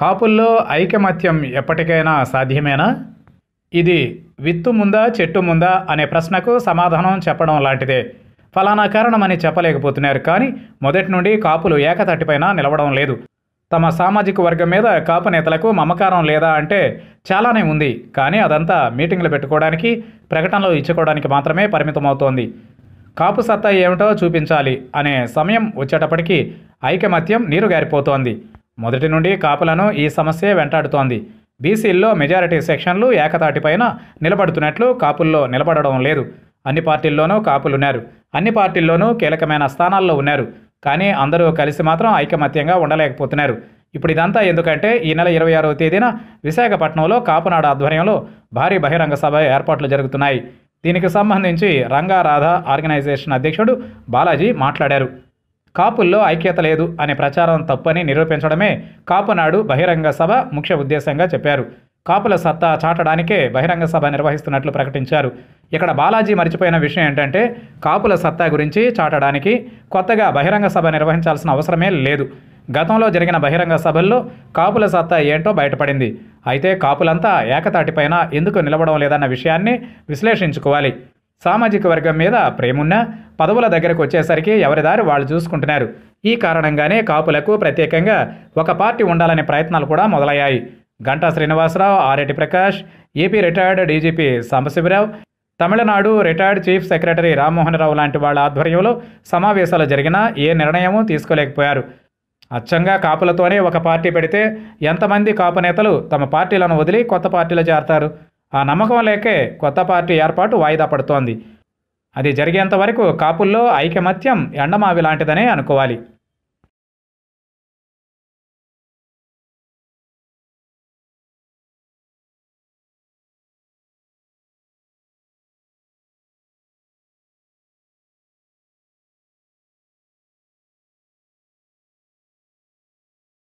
కాపుల్లో ఐకమత్యం ఎప్పటికైనా సాధ్యమేనా ఇది విత్తు ముందా చెట్టు ముందా అనే ప్రశ్నకు సమాధానం చెప్పడం లాంటిదే ఫలానా కారణమని చెప్పలేకపోతున్నారు కానీ మొదటి నుండి కాపులు ఏకతట్టిపైన నిలవడం లేదు తమ సామాజిక వర్గం మీద కాపు నేతలకు మమకారం లేదా అంటే చాలానే ఉంది కానీ అదంతా మీటింగ్లు పెట్టుకోవడానికి ప్రకటనలు ఇచ్చుకోవడానికి మాత్రమే పరిమితమవుతోంది కాపు సత్తా ఏమిటో చూపించాలి అనే సమయం వచ్చేటప్పటికీ ఐకమత్యం నీరుగారిపోతోంది మొదటి నుండి కాపులను ఈ సమస్య వెంటాడుతోంది బీసీల్లో మెజారిటీ సెక్షన్లు ఏకతాటిపైన నిలబడుతున్నట్లు కాపుల్లో నిలబడడం లేదు అన్ని పార్టీల్లోనూ కాపులున్నారు అన్ని పార్టీల్లోనూ కీలకమైన స్థానాల్లో ఉన్నారు కానీ అందరూ కలిసి మాత్రం ఐకమత్యంగా ఉండలేకపోతున్నారు ఇప్పుడు ఇదంతా ఎందుకంటే ఈ నెల ఇరవై ఆరవ తేదీన విశాఖపట్నంలో కాపునాడ ఆధ్వర్యంలో భారీ బహిరంగ సభ ఏర్పాట్లు జరుగుతున్నాయి దీనికి సంబంధించి రంగారాధ ఆర్గనైజేషన్ అధ్యక్షుడు బాలాజీ మాట్లాడారు కాపుల్లో ఐక్యత లేదు అనే ప్రచారం తప్పని నిరూపించడమే కాపునాడు బహిరంగ సభ ముఖ్య ఉద్దేశంగా చెప్పారు కాపుల సత్తా చాటడానికే బహిరంగ సభ నిర్వహిస్తున్నట్లు ప్రకటించారు ఇక్కడ బాలాజీ మర్చిపోయిన విషయం ఏంటంటే కాపుల సత్తా గురించి చాటడానికి కొత్తగా బహిరంగ సభ నిర్వహించాల్సిన అవసరమే లేదు గతంలో జరిగిన బహిరంగ సభల్లో కాపుల సత్తా ఏంటో బయటపడింది అయితే కాపులంతా ఏకతాటిపైన ఎందుకు నిలబడం లేదన్న విషయాన్ని విశ్లేషించుకోవాలి సామాజిక వర్గం మీద ప్రేమున్నా పదవుల దగ్గరకు వచ్చేసరికి ఎవరిదారి వాళ్ళు చూసుకుంటున్నారు ఈ కారణంగానే కాపులకు ప్రత్యేకంగా ఒక పార్టీ ఉండాలనే ప్రయత్నాలు కూడా మొదలయ్యాయి గంటా శ్రీనివాసరావు ఆరెడ్డి Prakash AP retired DGP Sambasivarao Tamil Nadu retired chief secretary Rammohan Rao లాంటి వాళ్ళ ఆధ్వర్యంలో సమావేశాలు జరిగినా ఏ నిర్ణయమూ తీసుకోలేకపోయారు అచ్చంగా కాపులతోనే ఒక పార్టీ పెడితే ఎంతమంది కాపు నేతలు తమ పార్టీలను వదిలి కొత్త పార్టీలో చేరతారు ఆ నమ్మకం లేకే కొత్త పార్టీ ఏర్పాటు వాయిదా పడుతోంది అది జరిగేంత వరకు కాపుల్లో ఐకమత్యం ఎండమావి లాంటిదనే అనుకోవాలి